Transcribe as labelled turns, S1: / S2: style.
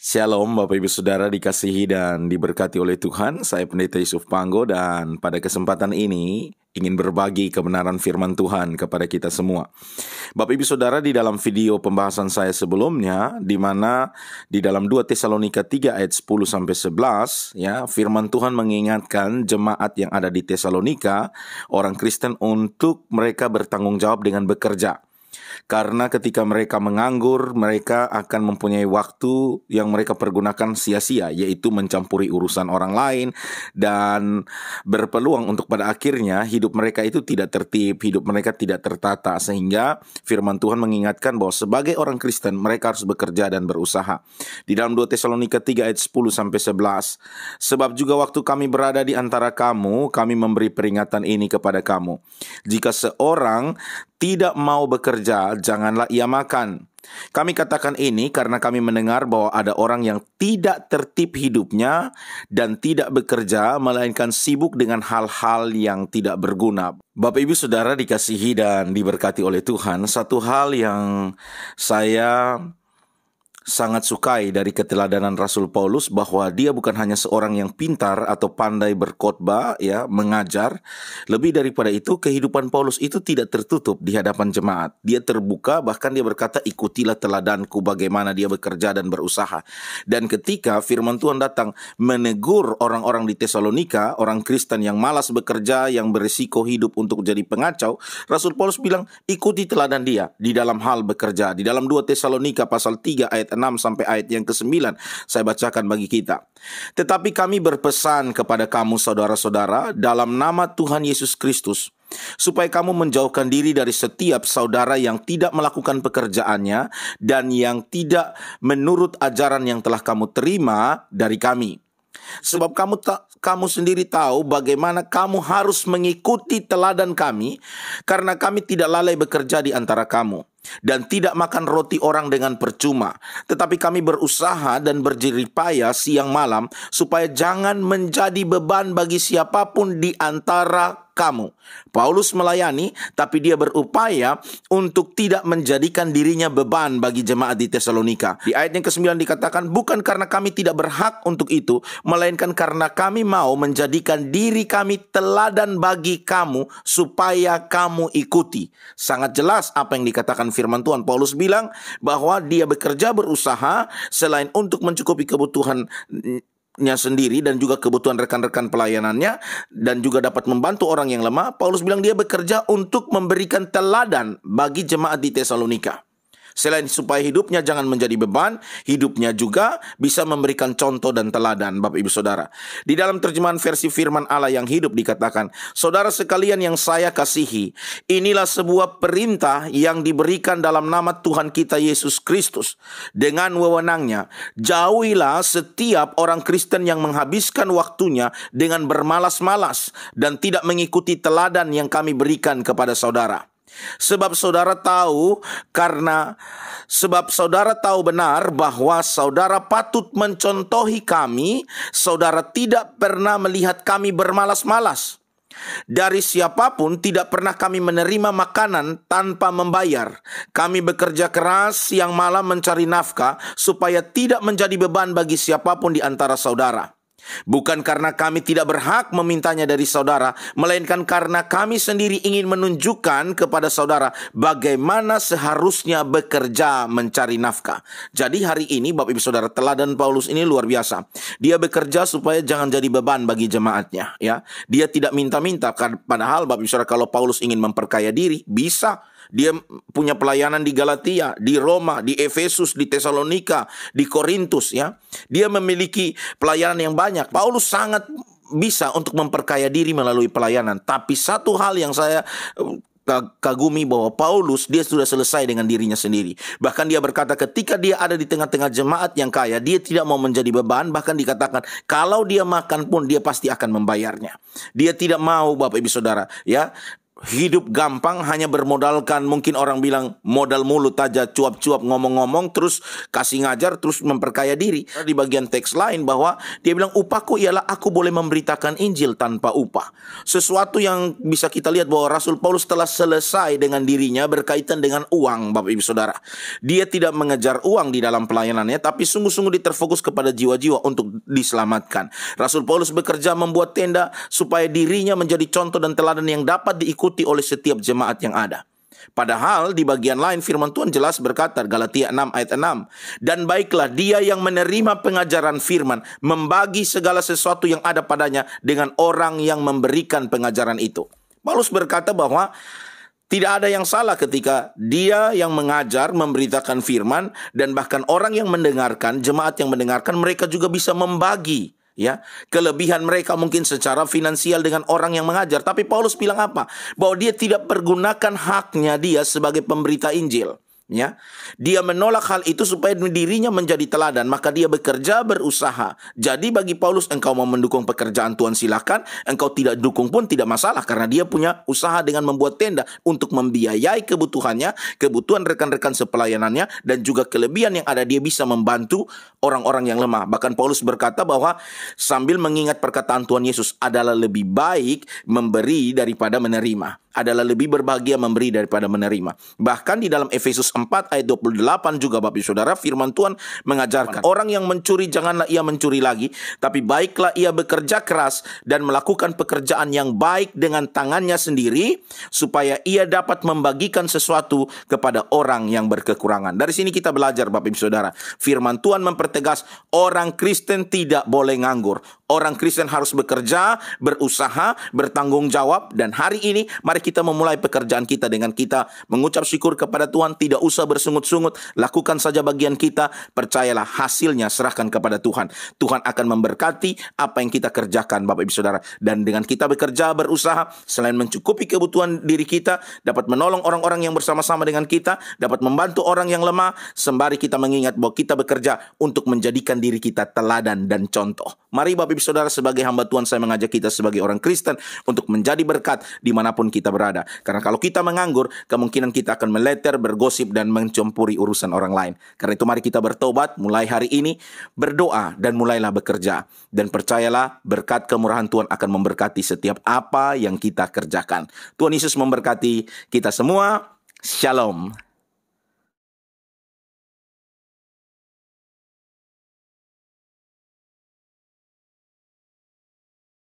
S1: Shalom Bapak Ibu Saudara dikasihi dan diberkati oleh Tuhan Saya Pendeta Yusuf Panggo dan pada kesempatan ini ingin berbagi kebenaran firman Tuhan kepada kita semua Bapak Ibu Saudara di dalam video pembahasan saya sebelumnya di mana di dalam 2 Tesalonika 3 ayat 10 sampai 11 ya firman Tuhan mengingatkan jemaat yang ada di Tesalonika orang Kristen untuk mereka bertanggung jawab dengan bekerja karena ketika mereka menganggur, mereka akan mempunyai waktu yang mereka pergunakan sia-sia, yaitu mencampuri urusan orang lain dan berpeluang untuk pada akhirnya hidup mereka itu tidak tertib, hidup mereka tidak tertata, sehingga firman Tuhan mengingatkan bahwa sebagai orang Kristen mereka harus bekerja dan berusaha. Di dalam 2 Tesalonika 3 ayat 10 sampai 11, sebab juga waktu kami berada di antara kamu, kami memberi peringatan ini kepada kamu. Jika seorang tidak mau bekerja, janganlah ia makan. Kami katakan ini karena kami mendengar bahwa ada orang yang tidak tertib hidupnya dan tidak bekerja, melainkan sibuk dengan hal-hal yang tidak berguna. Bapak, ibu, saudara dikasihi dan diberkati oleh Tuhan, satu hal yang saya sangat sukai dari keteladanan Rasul Paulus bahwa dia bukan hanya seorang yang pintar atau pandai berkhotbah ya mengajar lebih daripada itu kehidupan Paulus itu tidak tertutup di hadapan jemaat dia terbuka bahkan dia berkata ikutilah teladanku bagaimana dia bekerja dan berusaha dan ketika firman Tuhan datang menegur orang-orang di Tesalonika orang Kristen yang malas bekerja yang berisiko hidup untuk jadi pengacau Rasul Paulus bilang ikuti teladan dia di dalam hal bekerja di dalam 2 Tesalonika pasal 3 ayat 6 sampai ayat yang ke-9 saya bacakan bagi kita. Tetapi kami berpesan kepada kamu saudara-saudara dalam nama Tuhan Yesus Kristus supaya kamu menjauhkan diri dari setiap saudara yang tidak melakukan pekerjaannya dan yang tidak menurut ajaran yang telah kamu terima dari kami. Sebab kamu tak kamu sendiri tahu bagaimana kamu harus mengikuti teladan kami karena kami tidak lalai bekerja di antara kamu dan tidak makan roti orang dengan percuma, tetapi kami berusaha dan berjeripaya siang malam supaya jangan menjadi beban bagi siapapun di antara kamu. Paulus melayani, tapi dia berupaya untuk tidak menjadikan dirinya beban bagi jemaat di Tesalonika. Di ayat yang ke-9 dikatakan, bukan karena kami tidak berhak untuk itu, melainkan karena kami mau menjadikan diri kami teladan bagi kamu supaya kamu ikuti. Sangat jelas apa yang dikatakan firman Tuhan. Paulus bilang bahwa dia bekerja berusaha selain untuk mencukupi kebutuhan nya sendiri dan juga kebutuhan rekan-rekan pelayanannya dan juga dapat membantu orang yang lemah. Paulus bilang dia bekerja untuk memberikan teladan bagi jemaat di Tesalonika. Selain supaya hidupnya jangan menjadi beban, hidupnya juga bisa memberikan contoh dan teladan Bapak Ibu Saudara. Di dalam terjemahan versi firman Allah yang hidup dikatakan, "Saudara sekalian yang saya kasihi, inilah sebuah perintah yang diberikan dalam nama Tuhan kita Yesus Kristus. Dengan wewenangnya, jauhilah setiap orang Kristen yang menghabiskan waktunya dengan bermalas-malas dan tidak mengikuti teladan yang kami berikan kepada saudara." Sebab saudara tahu karena sebab saudara tahu benar bahwa saudara patut mencontohi kami, saudara tidak pernah melihat kami bermalas-malas. Dari siapapun tidak pernah kami menerima makanan tanpa membayar. Kami bekerja keras yang malam mencari nafkah supaya tidak menjadi beban bagi siapapun di antara saudara. Bukan karena kami tidak berhak memintanya dari saudara, melainkan karena kami sendiri ingin menunjukkan kepada saudara bagaimana seharusnya bekerja mencari nafkah. Jadi hari ini Bapak Ibu Saudara teladan Paulus ini luar biasa. Dia bekerja supaya jangan jadi beban bagi jemaatnya, ya. Dia tidak minta-minta kan, padahal Bapak Ibu Saudara kalau Paulus ingin memperkaya diri, bisa dia punya pelayanan di Galatia, di Roma, di Efesus, di Tesalonika, di Korintus ya. Dia memiliki pelayanan yang banyak. Paulus sangat bisa untuk memperkaya diri melalui pelayanan. Tapi satu hal yang saya eh, kagumi bahwa Paulus dia sudah selesai dengan dirinya sendiri. Bahkan dia berkata ketika dia ada di tengah-tengah jemaat yang kaya, dia tidak mau menjadi beban, bahkan dikatakan kalau dia makan pun dia pasti akan membayarnya. Dia tidak mau Bapak Ibu Saudara, ya hidup gampang hanya bermodalkan mungkin orang bilang modal mulut aja cuap-cuap ngomong-ngomong terus kasih ngajar terus memperkaya diri. Di bagian teks lain bahwa dia bilang upahku ialah aku boleh memberitakan Injil tanpa upah. Sesuatu yang bisa kita lihat bahwa Rasul Paulus telah selesai dengan dirinya berkaitan dengan uang Bapak Ibu Saudara. Dia tidak mengejar uang di dalam pelayanannya tapi sungguh-sungguh diterfokus kepada jiwa-jiwa untuk diselamatkan. Rasul Paulus bekerja membuat tenda supaya dirinya menjadi contoh dan teladan yang dapat diikuti diikuti oleh setiap jemaat yang ada. Padahal di bagian lain firman Tuhan jelas berkata Galatia 6 ayat 6 Dan baiklah dia yang menerima pengajaran firman Membagi segala sesuatu yang ada padanya Dengan orang yang memberikan pengajaran itu Paulus berkata bahwa tidak ada yang salah ketika dia yang mengajar memberitakan firman dan bahkan orang yang mendengarkan, jemaat yang mendengarkan mereka juga bisa membagi ya kelebihan mereka mungkin secara finansial dengan orang yang mengajar tapi Paulus bilang apa bahwa dia tidak pergunakan haknya dia sebagai pemberita Injil ya dia menolak hal itu supaya dirinya menjadi teladan maka dia bekerja berusaha jadi bagi Paulus engkau mau mendukung pekerjaan Tuhan silakan engkau tidak dukung pun tidak masalah karena dia punya usaha dengan membuat tenda untuk membiayai kebutuhannya kebutuhan rekan-rekan sepelayanannya dan juga kelebihan yang ada dia bisa membantu orang-orang yang lemah bahkan Paulus berkata bahwa sambil mengingat perkataan Tuhan Yesus adalah lebih baik memberi daripada menerima adalah lebih berbahagia memberi daripada menerima. Bahkan di dalam Efesus 4 ayat 28 juga Bapak Saudara firman Tuhan mengajarkan orang yang mencuri janganlah ia mencuri lagi tapi baiklah ia bekerja keras dan melakukan pekerjaan yang baik dengan tangannya sendiri supaya ia dapat membagikan sesuatu kepada orang yang berkekurangan. Dari sini kita belajar Bapak Ibu Saudara, firman Tuhan mempertegas orang Kristen tidak boleh nganggur, Orang Kristen harus bekerja, berusaha, bertanggung jawab. Dan hari ini mari kita memulai pekerjaan kita dengan kita mengucap syukur kepada Tuhan. Tidak usah bersungut-sungut. Lakukan saja bagian kita. Percayalah hasilnya serahkan kepada Tuhan. Tuhan akan memberkati apa yang kita kerjakan Bapak Ibu Saudara. Dan dengan kita bekerja, berusaha. Selain mencukupi kebutuhan diri kita. Dapat menolong orang-orang yang bersama-sama dengan kita. Dapat membantu orang yang lemah. Sembari kita mengingat bahwa kita bekerja untuk menjadikan diri kita teladan dan contoh. Mari Bapak Ibu Bapak Saudara sebagai hamba Tuhan saya mengajak kita sebagai orang Kristen untuk menjadi berkat dimanapun kita berada. Karena kalau kita menganggur, kemungkinan kita akan meleter, bergosip, dan mencampuri urusan orang lain. Karena itu mari kita bertobat mulai hari ini, berdoa, dan mulailah bekerja. Dan percayalah berkat kemurahan Tuhan akan memberkati setiap apa yang kita kerjakan. Tuhan Yesus memberkati kita semua. Shalom.